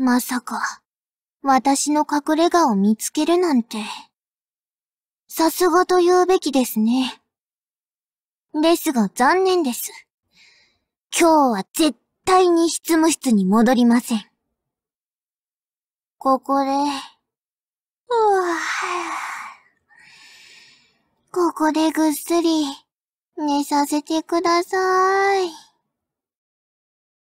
まさか、私の隠れ家を見つけるなんて。さすがと言うべきですね。ですが残念です。今日は絶対に執務室に戻りません。ここで、うわここでぐっすり寝させてください。